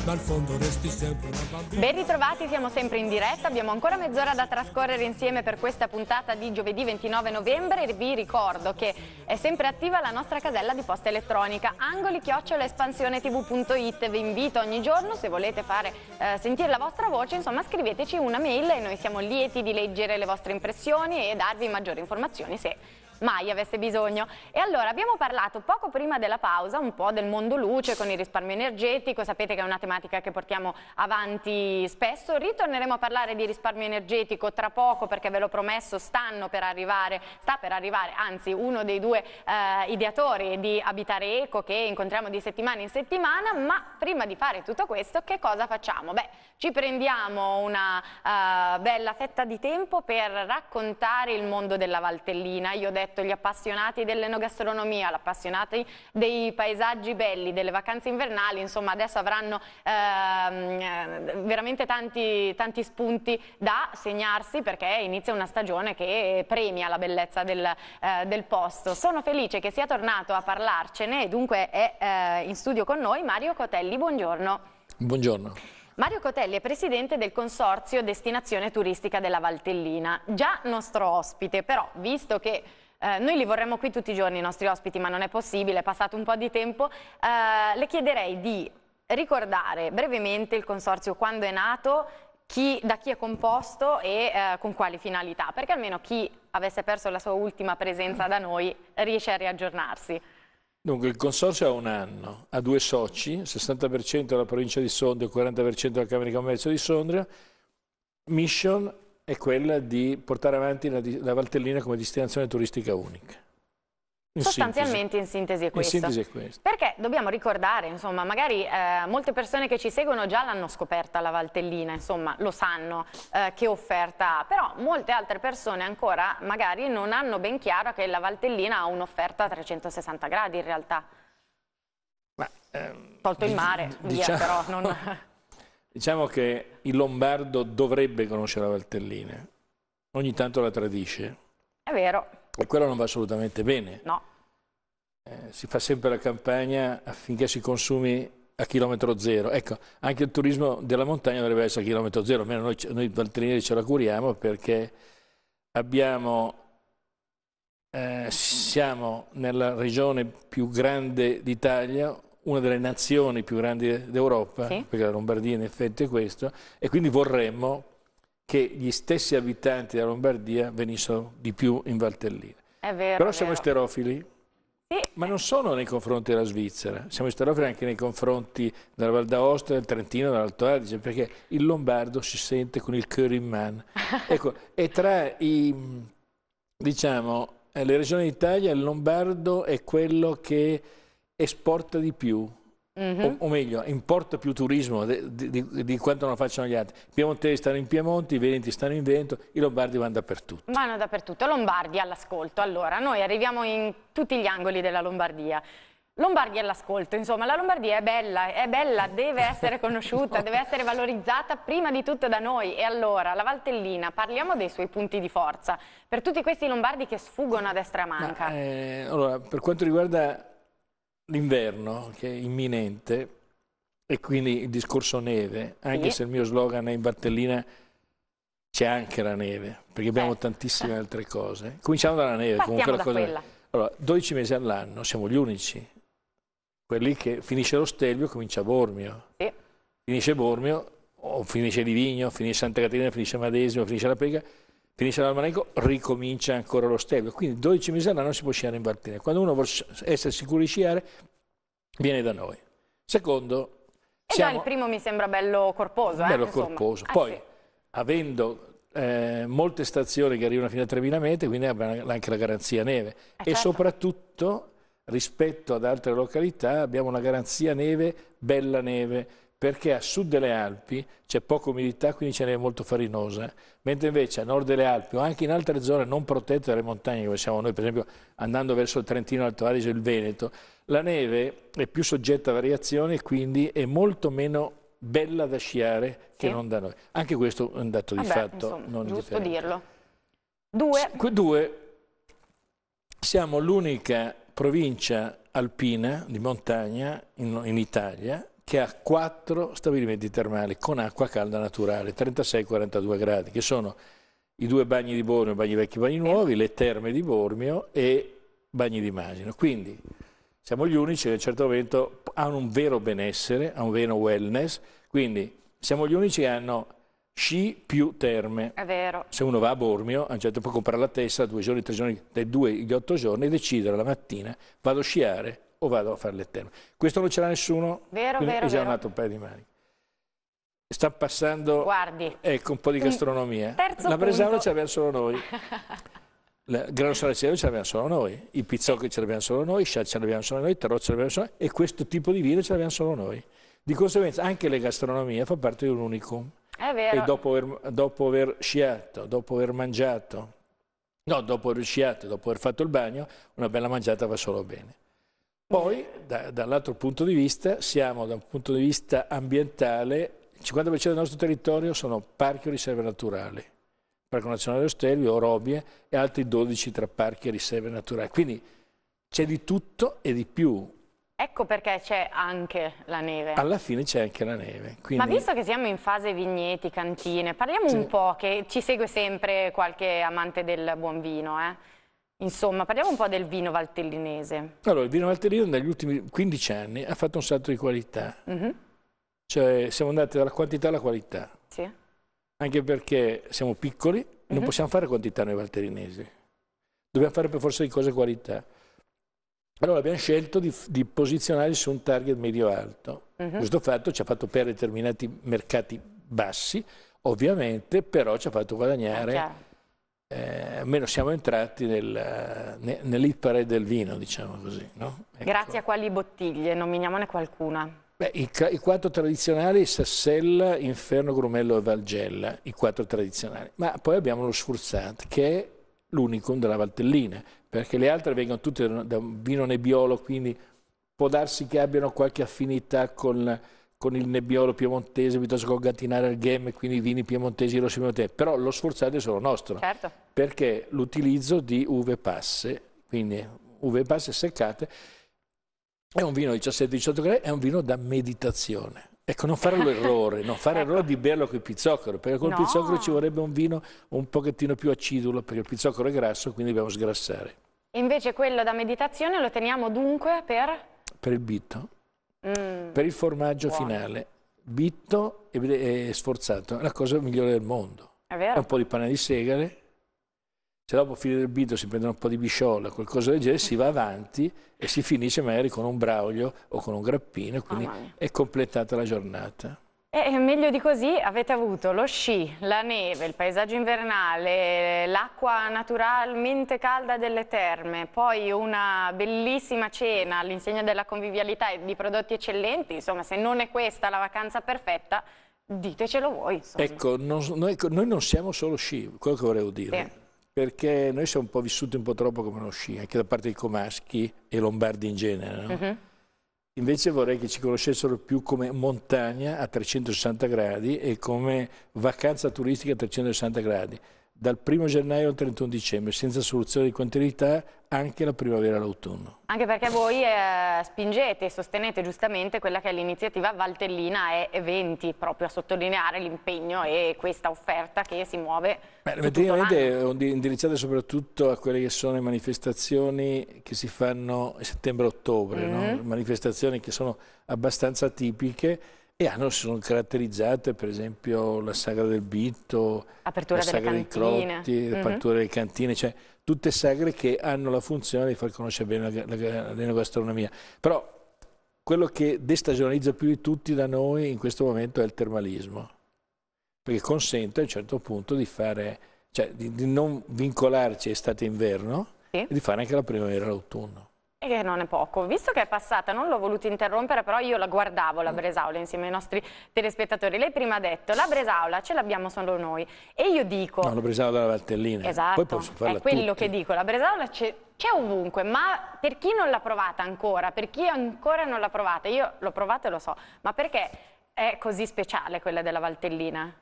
dal fondo resti sempre una bambina. Ben ritrovati, siamo sempre in diretta, abbiamo ancora mezz'ora da trascorrere insieme per questa puntata di giovedì 29 novembre e vi ricordo che è sempre attiva la nostra casella di posta elettronica angoli-espansione-tv.it vi invito ogni giorno se volete fare eh, sentire la vostra voce, insomma scriveteci una mail e noi siamo lieti di leggere le vostre impressioni e darvi maggiori informazioni se mai avesse bisogno. E allora abbiamo parlato poco prima della pausa un po' del mondo luce con il risparmio energetico, sapete che è una tematica che portiamo avanti spesso, ritorneremo a parlare di risparmio energetico tra poco perché ve l'ho promesso stanno per arrivare, sta per arrivare anzi uno dei due eh, ideatori di Abitare Eco che incontriamo di settimana in settimana, ma prima di fare tutto questo che cosa facciamo? Beh, ci prendiamo una eh, bella fetta di tempo per raccontare il mondo della Valtellina, io ho detto detto, gli appassionati dell'enogastronomia, gli appassionati dei paesaggi belli, delle vacanze invernali, insomma adesso avranno ehm, eh, veramente tanti, tanti, spunti da segnarsi perché inizia una stagione che premia la bellezza del, eh, del posto. Sono felice che sia tornato a parlarcene e dunque è eh, in studio con noi Mario Cotelli, buongiorno. Buongiorno. Mario Cotelli è presidente del Consorzio Destinazione Turistica della Valtellina, già nostro ospite, però visto che eh, noi li vorremmo qui tutti i giorni i nostri ospiti, ma non è possibile, è passato un po' di tempo. Eh, le chiederei di ricordare brevemente il consorzio quando è nato, chi, da chi è composto e eh, con quali finalità, perché almeno chi avesse perso la sua ultima presenza da noi riesce a riaggiornarsi. Dunque, il consorzio ha un anno, ha due soci, 60% alla provincia di Sondrio e 40% alla Camera di Commercio di Sondrio, Mission è quella di portare avanti la, la Valtellina come destinazione turistica unica. In Sostanzialmente sintesi. in sintesi è questo. In sintesi è questo. Perché dobbiamo ricordare, insomma, magari eh, molte persone che ci seguono già l'hanno scoperta la Valtellina, insomma, lo sanno eh, che offerta ha, però molte altre persone ancora magari non hanno ben chiaro che la Valtellina ha un'offerta a 360 gradi in realtà. Ma, ehm, Tolto il mare, diciamo... via però. Non... Diciamo che il Lombardo dovrebbe conoscere la Valtellina, ogni tanto la tradisce. È vero. E quello non va assolutamente bene. No. Eh, si fa sempre la campagna affinché si consumi a chilometro zero. Ecco, anche il turismo della montagna dovrebbe essere a chilometro zero, almeno noi, noi valtellineri ce la curiamo perché abbiamo, eh, siamo nella regione più grande d'Italia, una delle nazioni più grandi d'Europa, sì. perché la Lombardia in effetti è questo, e quindi vorremmo che gli stessi abitanti della Lombardia venissero di più in Valtellina. È vero, Però siamo vero. esterofili, sì. ma non solo nei confronti della Svizzera, siamo esterofili anche nei confronti della Val d'Aosta, del Trentino, dell'Alto Adige, perché il lombardo si sente con il cœur in man. ecco, e tra i, diciamo, eh, le regioni d'Italia il lombardo è quello che esporta di più, mm-hmm. o, o, meglio, importa più turismo di, di, di, quanto non facciano gli altri. I piemontesi stanno in Piemonte, i veneti stanno in Vento, i lombardi vanno dappertutto. Vanno dappertutto, lombardi all'ascolto. Allora, noi arriviamo in tutti gli angoli della Lombardia. Lombardi all'ascolto, insomma, la Lombardia è bella, è bella, deve essere conosciuta, no. deve essere valorizzata prima di tutto da noi. E allora, la Valtellina, parliamo dei suoi punti di forza per tutti questi Lombardi che sfuggono a destra manca. Ma, eh, allora, per quanto riguarda l'inverno che è imminente e quindi il discorso neve, anche sì. se il mio slogan è in Bartellina c'è anche la neve, perché abbiamo eh. tantissime altre cose. Cominciamo dalla neve, Partiamo comunque la cosa. Allora, 12 mesi all'anno siamo gli unici, quelli che finisce lo Stelvio comincia Bormio. Sì. Finisce Bormio, o finisce Livigno, finisce Santa Caterina, finisce Madesimo, finisce La Pega finisce l'almanacco, ricomincia ancora lo stelvio. Quindi 12 mesi all'anno si può sciare in Valtellina. Quando uno vuole essere sicuro di sciare, viene da noi. Secondo, eh siamo... già il primo mi sembra bello corposo. Eh, bello insomma. corposo. Ah, Poi, sì. avendo eh, molte stazioni che arrivano fino a 3.000 metri, quindi abbiamo anche la garanzia neve. Eh e certo. soprattutto, rispetto ad altre località, abbiamo una garanzia neve, bella neve, perché a sud delle Alpi c'è poca umidità, quindi ce n'è molto farinosa, mentre invece a nord delle Alpi o anche in altre zone non protette dalle montagne, come siamo noi, per esempio andando verso il Trentino, l'Alto Adige e il Veneto, la neve è più soggetta a variazioni e quindi è molto meno bella da sciare sì. che non da noi. Anche questo è un dato Vabbè, di fatto insomma, non giusto differente. dirlo. Due. S due. Siamo l'unica provincia alpina di montagna in, in Italia che ha quattro stabilimenti termali con acqua calda naturale, 36-42 gradi, che sono i due bagni di Bormio, bagni vecchi e bagni nuovi, le terme di Bormio e bagni di Magino. Quindi siamo gli unici che a un certo momento hanno un vero benessere, hanno un vero wellness, quindi siamo gli unici che hanno sci più terme. È vero. Se uno va a Bormio, a un certo punto può comprare la testa due giorni, tre giorni, dai due agli otto giorni e decidere la mattina vado a sciare o vado a fare l'Eterno. Questo non ce l'ha nessuno, vero, vero, è già vero. nato un paio di mani. Sta passando, Guardi, ecco, un po' di gastronomia. La Bresaola ce l'abbiamo solo noi. La grano saraceno ce l'abbiamo solo noi, i pizzocchi ce l'abbiamo solo noi, i ce l'abbiamo solo noi, il tarot ce l'abbiamo solo noi e questo tipo di vino ce l'abbiamo solo noi. Di conseguenza anche la gastronomia fa parte di un unicum. È vero. E dopo aver, dopo aver sciato, dopo aver mangiato, no, dopo aver sciato, dopo aver fatto il bagno, una bella mangiata va solo bene. Poi, da, dall'altro punto di vista, siamo da un punto di vista ambientale, il 50% del nostro territorio sono parchi o riserve naturali, Parco Nazionale Osterio, Orobie e altri 12 tra parchi e riserve naturali. Quindi c'è di tutto e di più. Ecco perché c'è anche la neve. Alla fine c'è anche la neve. Quindi... Ma visto che siamo in fase vigneti, cantine, parliamo sì. un po', che ci segue sempre qualche amante del buon vino, eh? Insomma, parliamo un po' del vino valtellinese. Allora, il vino valtellino negli ultimi 15 anni ha fatto un salto di qualità. Mm -hmm. Cioè, siamo andati dalla quantità alla qualità. Sì. Anche perché siamo piccoli, mm -hmm. non mm-hmm. possiamo fare quantità noi valtellinesi. Dobbiamo fare per forza di cose qualità. Allora abbiamo scelto di, di posizionarci su un target medio-alto. Mm -hmm. Questo fatto ci ha fatto perdere determinati mercati bassi, ovviamente, però ci ha fatto guadagnare eh, eh, almeno siamo entrati nel, ne, del vino, diciamo così. No? Ecco. Grazie a quali bottiglie? Nominiamone qualcuna. Beh, i, i, quattro tradizionali, Sassella, Inferno, Grumello e Valgella, i quattro tradizionali. Ma poi abbiamo lo Sforzat, che è l'unicum della Valtellina, perché le altre vengono tutte da un vino nebbiolo, quindi può darsi che abbiano qualche affinità con con il nebbiolo piemontese piuttosto che gattinare al game, quindi i vini piemontesi e rossi piemontesi, però lo sforzate è solo nostro, certo. perché l'utilizzo di uve passe, quindi uve passe seccate, è un vino 17-18 gradi, è un vino da meditazione. Ecco, non fare l'errore, non fare ecco. l'errore di berlo con il pizzocchero, perché col no. pizzocchero ci vorrebbe un vino un pochettino più acidulo, perché il pizzocchero è grasso, quindi dobbiamo sgrassare. Invece quello da meditazione lo teniamo dunque per? Per il bitto. Mm. Per il formaggio Buono. finale, bitto e, sforzato, è la cosa migliore del mondo. È vero. Un po' di pane di segale, se dopo finire il bito si prende un po' di bisciolla, qualcosa del genere, si va avanti e si finisce magari con un brauglio o con un grappino, quindi oh, è completata la giornata. E meglio di così avete avuto lo sci, la neve, il paesaggio invernale, l'acqua naturalmente calda delle terme, poi una bellissima cena all'insegna della convivialità e di prodotti eccellenti, insomma se non è questa la vacanza perfetta, ditecelo voi. Insomma. Ecco, non, noi, noi, non siamo solo sci, quello che volevo dire. Sì. Perché noi siamo un po' vissuti un po' troppo come uno sci, anche da parte dei comaschi e lombardi in genere, no? Uh mm-hmm. -huh. Invece vorrei che ci conoscessero più come montagna a 360 gradi e come vacanza turistica a 360 gradi dal 1 gennaio al 31 dicembre, senza soluzione di continuità anche la primavera e l'autunno. Anche perché voi eh, spingete e sostenete giustamente quella che è l'iniziativa Valtellina E20, proprio a sottolineare l'impegno e questa offerta che si muove. Beh, effettivamente è indirizzata soprattutto a quelle che sono le manifestazioni che si fanno settembre-ottobre, mm -hmm. no? Mm-hmm. manifestazioni che sono abbastanza tipiche e hanno, sono caratterizzate per esempio la sagra del Bitto, apertura la sagra dei Crotti, mhm. l'apertura mm -hmm. delle cantine, cioè tutte sagre che hanno la funzione di far conoscere bene l'enogastronomia. Però quello che destagionalizza più di tutti da noi in questo momento è il termalismo, perché consente a un certo punto di, fare, cioè di, di non vincolarci a estate-inverno sì. e di fare anche la primavera e l'autunno. E che non è poco. Visto che è passata, non l'ho voluto interrompere, però io la guardavo la mm. Bresaula insieme ai nostri telespettatori. Lei prima ha detto, la Bresaula ce l'abbiamo solo noi. E io dico... No, la Bresaula della Valtellina. Esatto. Poi posso farla È quello tutti. che dico, la Bresaula c'è ovunque, ma per chi non l'ha provata ancora, per chi ancora non l'ha provata, io l'ho provata e lo so, ma perché è così speciale quella della Valtellina?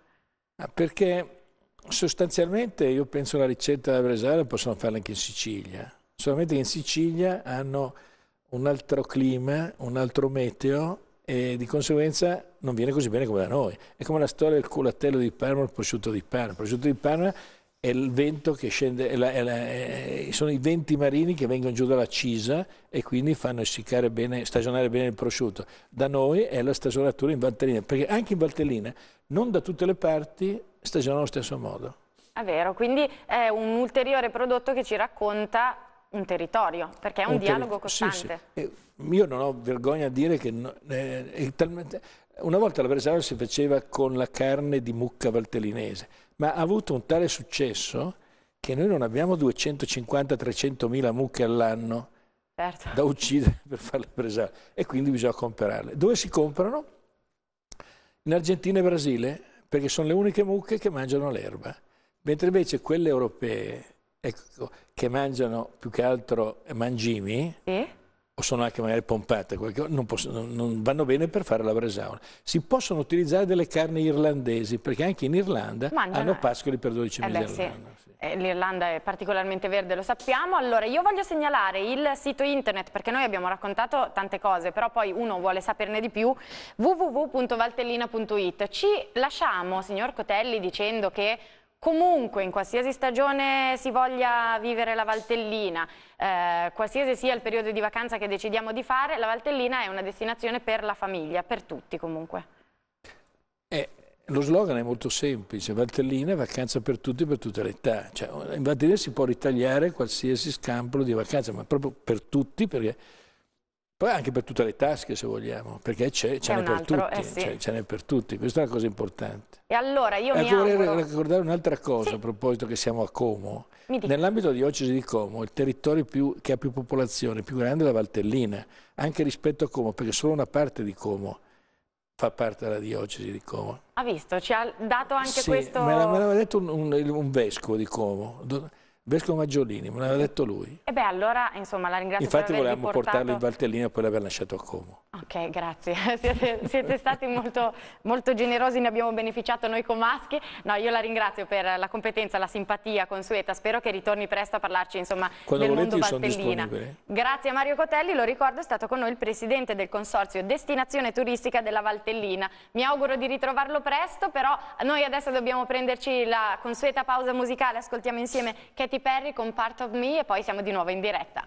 Perché sostanzialmente io penso la ricetta della Bresaula possono farla anche in Sicilia solamente che in Sicilia hanno un altro clima, un altro meteo e di conseguenza non viene così bene come da noi. È come la storia del culatello di Parma, il prosciutto di Parma. Il prosciutto di Parma è il vento che scende, è la, è la, è, sono i venti marini che vengono giù dalla Cisa e quindi fanno essiccare bene, stagionare bene il prosciutto. Da noi è la stagionatura in Valtellina, perché anche in Valtellina non da tutte le parti stagionano allo stesso modo. È vero, quindi è un ulteriore prodotto che ci racconta un territorio, perché è un, un dialogo costante. Sì, sì. Io non ho vergogna a dire che no, eh, talmente... una volta la l'avversario si faceva con la carne di mucca valtellinese, ma ha avuto un tale successo che noi non abbiamo 250-300 mila mucche all'anno certo. da uccidere per fare la presare e quindi bisogna comprarle. Dove si comprano? In Argentina e Brasile, perché sono le uniche mucche che mangiano l'erba, mentre invece quelle europee ecco, che mangiano più che altro mangimi, sì. o sono anche magari pompate, non, possono, non, vanno bene per fare la bresaola. Si possono utilizzare delle carni irlandesi, perché anche in Irlanda mangiano. hanno eh. pascoli per 12 eh mila all'anno. Sì. Eh, L'Irlanda è particolarmente verde, lo sappiamo. Allora, io voglio segnalare il sito internet, perché noi abbiamo raccontato tante cose, però poi uno vuole saperne di più, www.valtellina.it. Ci lasciamo, signor Cotelli, dicendo che comunque in qualsiasi stagione si voglia vivere la Valtellina, eh, qualsiasi sia il periodo di vacanza che decidiamo di fare, la Valtellina è una destinazione per la famiglia, per tutti comunque. Eh, lo slogan è molto semplice, Valtellina, è vacanza per tutti, e per tutte le età. Cioè, in Valtellina si può ritagliare qualsiasi scampolo di vacanza, ma proprio per tutti, perché poi anche per tutte le tasche se vogliamo, perché ce, n'è per tutti, eh sì. Cioè, ce, n'è per tutti, questa è una cosa importante. E allora io ecco, mi vorrei auguro... ricordare un'altra cosa sì. a proposito che siamo a Como. Nell'ambito della diocesi di Como, il territorio più, che ha più popolazione, più grande è la Valtellina, anche rispetto a Como, perché solo una parte di Como fa parte della diocesi di Como. Ha visto, ci ha dato anche sì, questo... me l'aveva detto un, un, un vescovo di Como, Vescovo Maggiolini, me l'aveva detto lui. E beh, allora, insomma, la ringrazio Infatti volevamo portato... portarlo in Valtellina e poi l'aver lasciato a Como. Ok, grazie. Siete, siete stati molto, molto, generosi, ne abbiamo beneficiato noi comaschi. No, io la ringrazio per la competenza, la simpatia consueta. Spero che ritorni presto a parlarci, insomma, Quando del volete, mondo Valtellina. Grazie a Mario Cotelli, lo ricordo, è stato con noi il presidente del Consorzio Destinazione Turistica della Valtellina. Mi auguro di ritrovarlo presto, però noi adesso dobbiamo prenderci la consueta pausa musicale. Ascoltiamo insieme Katy Perry con Part of Me e poi siamo di nuovo in diretta.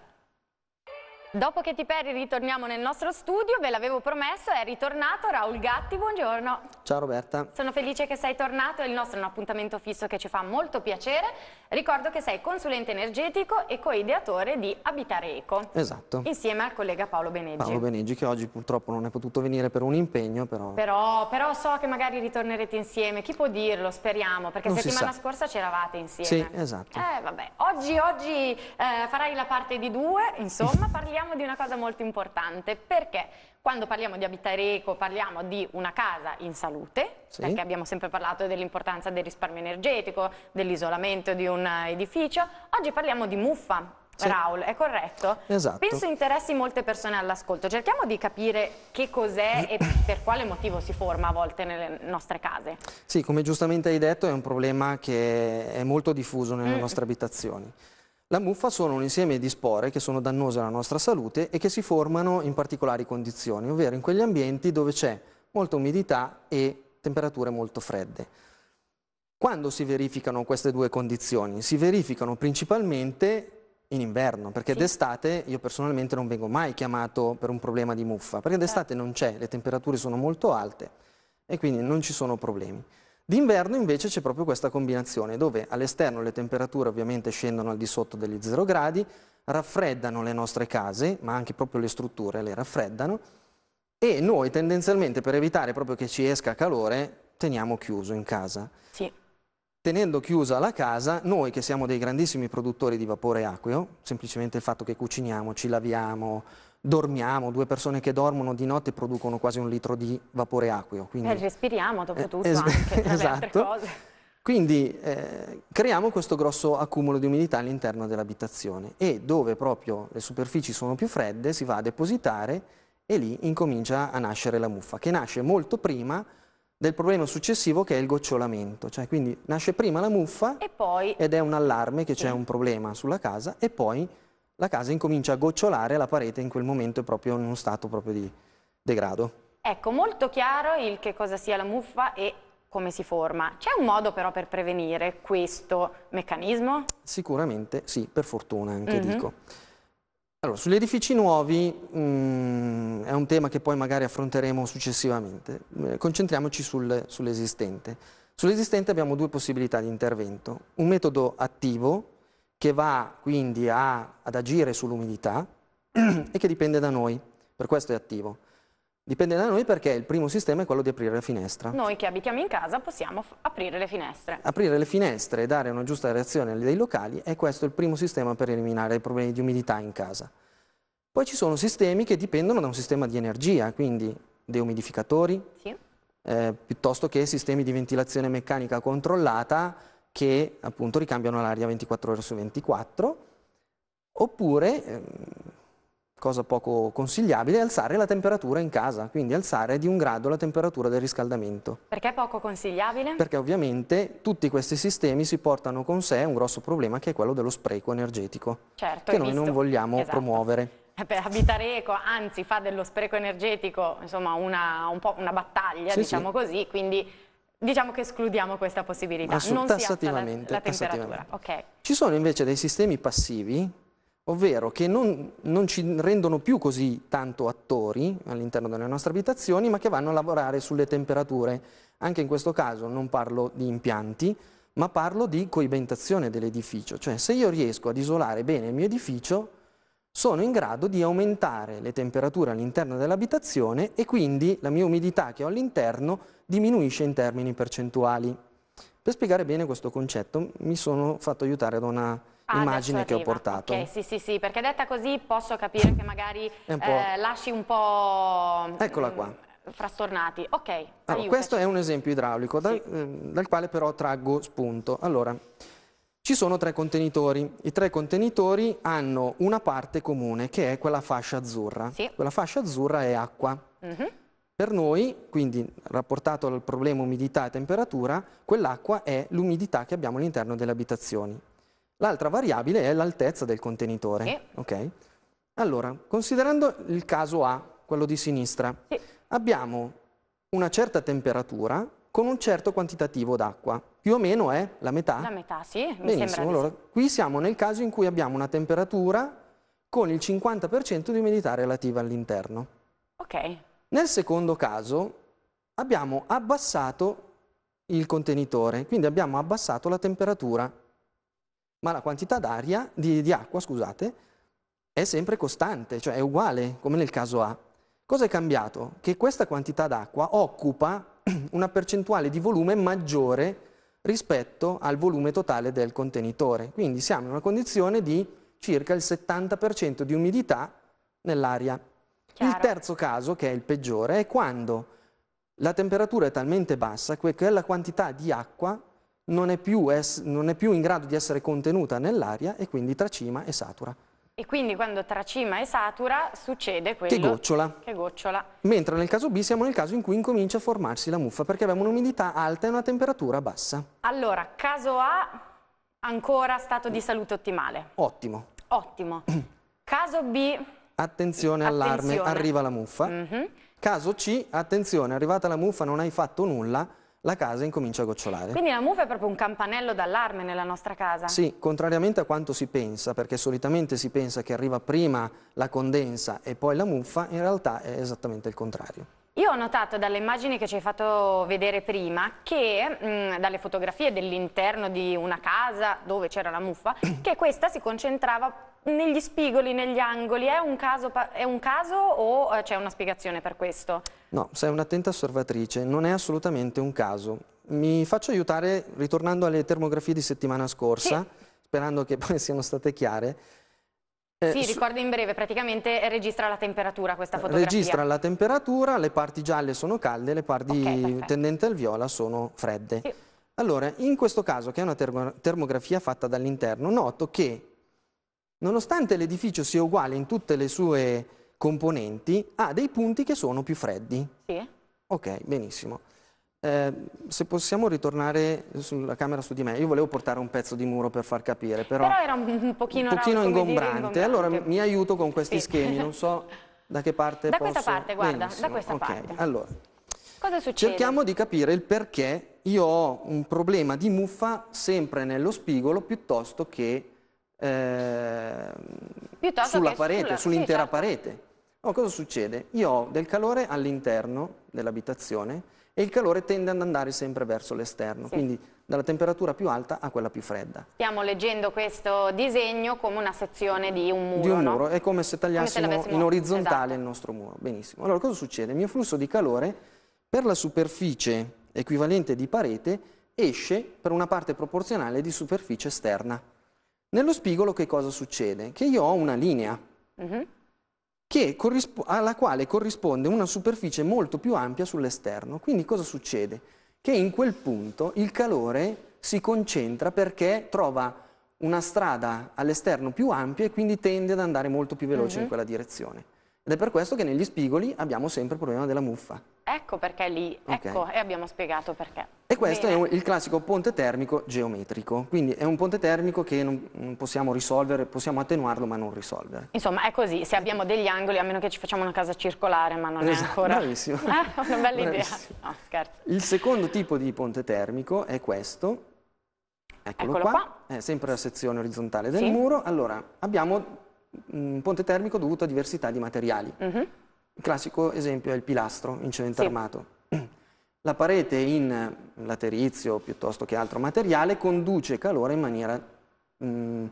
Dopo che ti perdi ritorniamo nel nostro studio, ve l'avevo promesso, è ritornato Raul Gatti, buongiorno. Ciao Roberta. Sono felice che sei tornato, il nostro è un appuntamento fisso che ci fa molto piacere. Ricordo che sei consulente energetico e coideatore di Abitare Eco. Esatto. Insieme al collega Paolo Beneggi. Paolo Beneggi che oggi purtroppo non è potuto venire per un impegno però... Però, però so che magari ritornerete insieme, chi può dirlo, speriamo, perché non settimana scorsa c'eravate insieme. Sì, esatto. Eh vabbè, oggi, oggi eh, farai la parte di due, insomma parliamo parliamo di una cosa molto importante, perché quando parliamo di abitare eco parliamo di una casa in salute, sì. perché abbiamo sempre parlato dell'importanza del risparmio energetico, dell'isolamento di un eh, edificio, oggi parliamo di muffa. Sì. Raul, è corretto? Esatto. Penso interessi molte persone all'ascolto. Cerchiamo di capire che cos'è e per quale motivo si forma a volte nelle nostre case. Sì, come giustamente hai detto, è un problema che è molto diffuso nelle mm. nostre abitazioni. La muffa sono un insieme di spore che sono dannose alla nostra salute e che si formano in particolari condizioni, ovvero in quegli ambienti dove c'è molta umidità e temperature molto fredde. Quando si verificano queste due condizioni? Si verificano principalmente in inverno, perché sì. d'estate io personalmente non vengo mai chiamato per un problema di muffa, perché d'estate certo. non c'è, le temperature sono molto alte e quindi non ci sono problemi. D'inverno invece c'è proprio questa combinazione dove all'esterno le temperature ovviamente scendono al di sotto degli 0 gradi, raffreddano le nostre case, ma anche proprio le strutture le raffreddano e noi tendenzialmente per evitare proprio che ci esca calore teniamo chiuso in casa. Sì. Tenendo chiusa la casa, noi che siamo dei grandissimi produttori di vapore acqueo, semplicemente il fatto che cuciniamo, ci laviamo, dormiamo, due persone che dormono di notte producono quasi un litro di vapore acqueo. Quindi, e respiriamo dopo tutto eh, es- anche, esatto. Quindi eh, creiamo questo grosso accumulo di umidità all'interno dell'abitazione e dove proprio le superfici sono più fredde si va a depositare e lì incomincia a nascere la muffa, che nasce molto prima del problema successivo che è il gocciolamento, cioè quindi nasce prima la muffa poi... ed è un allarme che c'è un problema sulla casa e poi la casa incomincia a gocciolare, la parete in quel momento è proprio in uno stato proprio di degrado. Ecco, molto chiaro il che cosa sia la muffa e come si forma. C'è un modo però per prevenire questo meccanismo? Sicuramente sì, per fortuna anche mm -hmm. dico. Allora, sugli edifici nuovi mh, mm, è un tema che poi magari affronteremo successivamente, eh, concentriamoci sul, sull'esistente. Sull'esistente abbiamo due possibilità di intervento, un metodo attivo che va quindi a, ad agire sull'umidità e che dipende da noi, per questo è attivo. Dipende da noi perché il primo sistema è quello di aprire la finestra. Noi che abitiamo in casa possiamo aprire le finestre. Aprire le finestre e dare una giusta reazione ai locali è questo il primo sistema per eliminare i problemi di umidità in casa. Poi ci sono sistemi che dipendono da un sistema di energia, quindi deumidificatori, sì. eh, piuttosto che sistemi di ventilazione meccanica controllata che appunto ricambiano l'aria 24 ore su 24, oppure, ehm, cosa poco consigliabile, alzare la temperatura in casa, quindi alzare di un grado la temperatura del riscaldamento. Perché poco consigliabile? Perché ovviamente tutti questi sistemi si portano con sé un grosso problema che è quello dello spreco energetico, certo, che noi visto. non vogliamo esatto. promuovere. Per abitare eco, anzi fa dello spreco energetico insomma, una, un una battaglia, sì, diciamo sì. così, quindi Diciamo che escludiamo questa possibilità, non si alza la, la temperatura. Okay. Ci sono invece dei sistemi passivi, ovvero che non, non ci rendono più così tanto attori all'interno delle nostre abitazioni, ma che vanno a lavorare sulle temperature. Anche in questo caso non parlo di impianti, ma parlo di coibentazione dell'edificio. Cioè se io riesco ad isolare bene il mio edificio, sono in grado di aumentare le temperature all'interno dell'abitazione e quindi la mia umidità che ho all'interno diminuisce in termini percentuali. Per spiegare bene questo concetto mi sono fatto aiutare da una ah, immagine che ho portato. Ok, sì, sì, sì, perché detta così posso capire che magari un eh, lasci un po'... Eccola mm, qua. Frastornati. Ok, allora, Questo è un esempio idraulico dal, sì. eh, dal quale però traggo spunto. Allora, ci sono tre contenitori. I tre contenitori hanno una parte comune, che è quella fascia azzurra. Sì. Quella fascia azzurra è acqua. Mm -hmm. Per noi, quindi rapportato al problema umidità e temperatura, quell'acqua è l'umidità che abbiamo all'interno delle abitazioni. L'altra variabile è l'altezza del contenitore. Sì. Okay? Allora, considerando il caso A, quello di sinistra, sì. abbiamo una certa temperatura con un certo quantitativo d'acqua. Più o meno è la metà? La metà, sì. Mi sembra allora sì. qui siamo nel caso in cui abbiamo una temperatura con il 50% di umidità relativa all'interno. Ok. Nel secondo caso abbiamo abbassato il contenitore, quindi abbiamo abbassato la temperatura, ma la quantità di, di acqua scusate, è sempre costante, cioè è uguale come nel caso A. Cosa è cambiato? Che questa quantità d'acqua occupa una percentuale di volume maggiore rispetto al volume totale del contenitore. Quindi siamo in una condizione di circa il 70% di umidità nell'aria. Il terzo caso, che è il peggiore, è quando la temperatura è talmente bassa che quella quantità di acqua non è più, non è più in grado di essere contenuta nell'aria e quindi tracima e satura. E quindi quando tracima e satura succede quello che gocciola. che gocciola. Mentre nel caso B siamo nel caso in cui incomincia a formarsi la muffa perché abbiamo un'umidità alta e una temperatura bassa. Allora, caso A ancora stato di salute ottimale. Ottimo. Ottimo. caso B Attenzione, allarme, attenzione. arriva la muffa. Mm -hmm. Caso C, attenzione, arrivata la muffa non hai fatto nulla, la casa incomincia a gocciolare. Quindi la muffa è proprio un campanello d'allarme nella nostra casa? Sì, contrariamente a quanto si pensa, perché solitamente si pensa che arriva prima la condensa e poi la muffa, in realtà è esattamente il contrario. Io ho notato dalle immagini che ci hai fatto vedere prima che mh, mm, dalle fotografie dell'interno di una casa dove c'era la muffa che questa si concentrava negli spigoli, negli angoli. È un caso, è un caso o eh, c'è una spiegazione per questo? No, sei un'attenta osservatrice, non è assolutamente un caso. Mi faccio aiutare ritornando alle termografie di settimana scorsa, sì. sperando che poi siano state chiare. Eh, sì, ricordo in breve, praticamente registra la temperatura questa fotografia. Registra la temperatura, le parti gialle sono calde, le parti okay, tendenti al viola sono fredde. Sì. Allora, in questo caso, che è una termografia fatta dall'interno, noto che nonostante l'edificio sia uguale in tutte le sue componenti, ha dei punti che sono più freddi. Sì. Ok, benissimo. Ehm, se possiamo ritornare sulla camera su di me, io volevo portare un pezzo di muro per far capire, però, però era un pochino, un pochino ingombrante. ingombrante. Allora mi aiuto con questi sì. schemi, non so da che parte da posso... questa parte, guarda, Benissimo. da questa okay. parte. Allora, Cosa succede? Cerchiamo di capire il perché io ho un problema di muffa sempre nello spigolo piuttosto che, eh, piuttosto sulla che parete, sulla... sull'intera sì, certo. parete. Oh, cosa succede? Io ho del calore all'interno dell'abitazione e il calore tende ad andare sempre verso l'esterno, sì. quindi dalla temperatura più alta a quella più fredda. Stiamo leggendo questo disegno come una sezione di un muro, Di un muro, no? è come se tagliassimo come se in orizzontale esatto. il nostro muro. Benissimo. Allora cosa succede? Il mio flusso di calore per la superficie equivalente di parete esce per una parte proporzionale di superficie esterna. Nello spigolo che cosa succede? Che io ho una linea. Uh mhm. -huh alla quale corrisponde una superficie molto più ampia sull'esterno. Quindi cosa succede? Che in quel punto il calore si concentra perché trova una strada all'esterno più ampia e quindi tende ad andare molto più veloce uh -huh. in mhm. quella direzione. Ed è per questo che negli spigoli abbiamo sempre il problema della muffa. Ecco perché lì, okay. ecco, e abbiamo spiegato perché. E questo Bene. è il classico ponte termico geometrico, quindi è un ponte termico che non, possiamo risolvere, possiamo attenuarlo ma non risolvere. Insomma è così, se abbiamo degli angoli, a meno che ci facciamo una casa circolare, ma non esatto, è ancora... Bravissimo. Ah, una bella idea. No, scherzo. Il secondo tipo di ponte termico è questo, eccolo, eccolo qua. qua. è sempre la sezione orizzontale del sì. muro. Allora, abbiamo un ponte termico dovuto a diversità di materiali. Uh mhm. -huh. Il classico esempio è il pilastro in cemento sì. armato. La parete in laterizio piuttosto che altro materiale conduce calore in maniera mh, mm,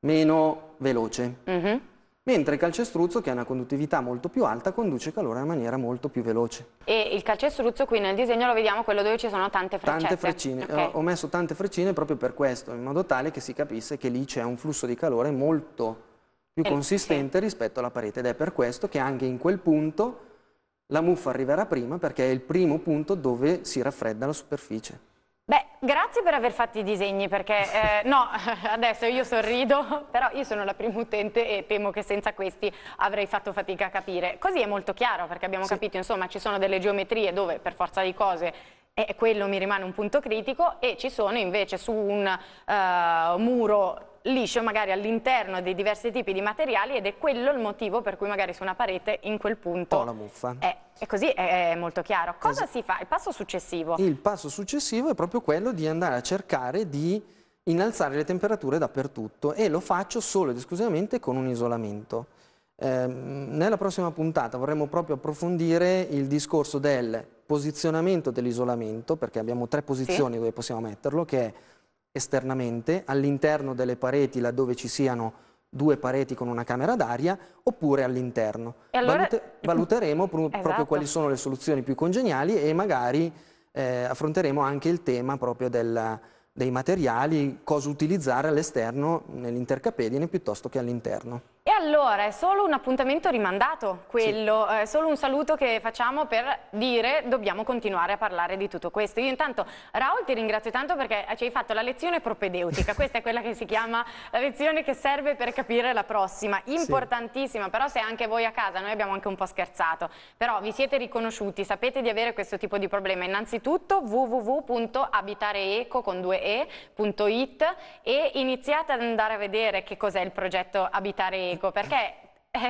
meno veloce, uh mhm. -huh. mentre il calcestruzzo, che ha una conduttività molto più alta, conduce calore in maniera molto più veloce. E il calcestruzzo qui nel disegno lo vediamo quello dove ci sono tante freccine. Tante freccine, okay. ho messo tante freccine proprio per questo, in modo tale che si capisse che lì c'è un flusso di calore molto più eh, consistente rispetto alla parete ed è per questo che anche in quel punto la muffa arriverà prima perché è il primo punto dove si raffredda la superficie. Beh, grazie per aver fatto i disegni perché, eh, no, adesso io sorrido, però io sono la prima utente e temo che senza questi avrei fatto fatica a capire. Così è molto chiaro perché abbiamo sì. capito, insomma, ci sono delle geometrie dove per forza di cose eh, quello mi rimane un punto critico e ci sono invece su un eh, muro liscio magari all'interno dei diversi tipi di materiali ed è quello il motivo per cui magari su una parete in quel punto... Oh, la muffa. È, e così è molto chiaro. Cosa esatto. si fa? Il passo successivo? Il passo successivo è proprio quello di andare a cercare di innalzare le temperature dappertutto e lo faccio solo ed esclusivamente con un isolamento. Eh, nella prossima puntata vorremmo proprio approfondire il discorso del posizionamento dell'isolamento, perché abbiamo tre posizioni sì. dove possiamo metterlo, che è esternamente, all'interno delle pareti laddove ci siano due pareti con una camera d'aria oppure all'interno. Allora... Valute, valuteremo pro esatto. proprio quali sono le soluzioni più congeniali e magari eh, affronteremo anche il tema proprio del, dei materiali, cosa utilizzare all'esterno nell'intercapedine piuttosto che all'interno. Allora, è solo un appuntamento rimandato quello, sì. Eh, è solo un saluto che facciamo per dire dobbiamo continuare a parlare di tutto questo. Io intanto, Raul, ti ringrazio tanto perché ci hai fatto la lezione propedeutica, questa è quella che si chiama la lezione che serve per capire la prossima, importantissima, sì. però se anche voi a casa, noi abbiamo anche un po' scherzato, però vi siete riconosciuti, sapete di avere questo tipo di problema, innanzitutto www.abitareeco.it e iniziate ad andare a vedere che cos'è il progetto Abitare Eco, perché perché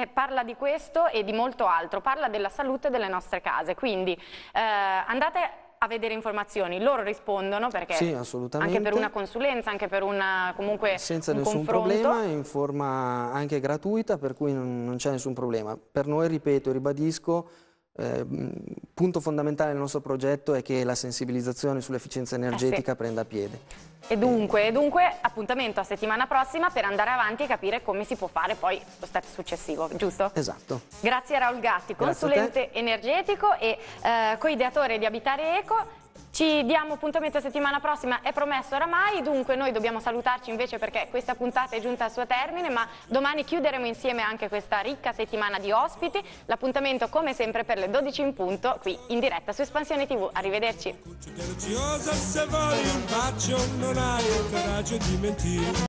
eh, parla di questo e di molto altro, parla della salute delle nostre case, quindi eh, andate a vedere informazioni, loro rispondono perché sì, anche per una consulenza, anche per una comunque senza un nessun confronto. problema, in forma anche gratuita, per cui non, non c'è nessun problema. Per noi, ripeto, ribadisco, Ehm, punto fondamentale del nostro progetto è che la sensibilizzazione sull'efficienza energetica eh sì. prenda piede. E dunque, eh. dunque, appuntamento a settimana prossima per andare avanti e capire come si può fare poi lo step successivo, giusto? Esatto. Grazie a Raul Gatti, consulente energetico e eh, coideatore di Abitare Eco. Ci diamo appuntamento settimana prossima, è promesso oramai, dunque noi dobbiamo salutarci invece perché questa puntata è giunta al suo termine, ma domani chiuderemo insieme anche questa ricca settimana di ospiti. L'appuntamento come sempre per le 12 in punto qui in diretta su Espansione TV. Arrivederci.